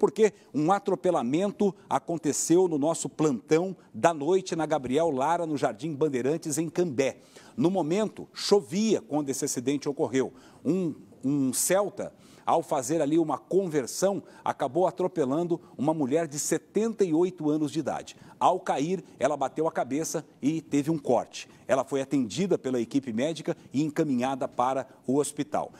porque um atropelamento aconteceu no nosso plantão da noite na Gabriel Lara, no Jardim Bandeirantes, em Cambé. No momento, chovia quando esse acidente ocorreu. Um, um Celta, ao fazer ali uma conversão, acabou atropelando uma mulher de 78 anos de idade. Ao cair, ela bateu a cabeça e teve um corte. Ela foi atendida pela equipe médica e encaminhada para o hospital.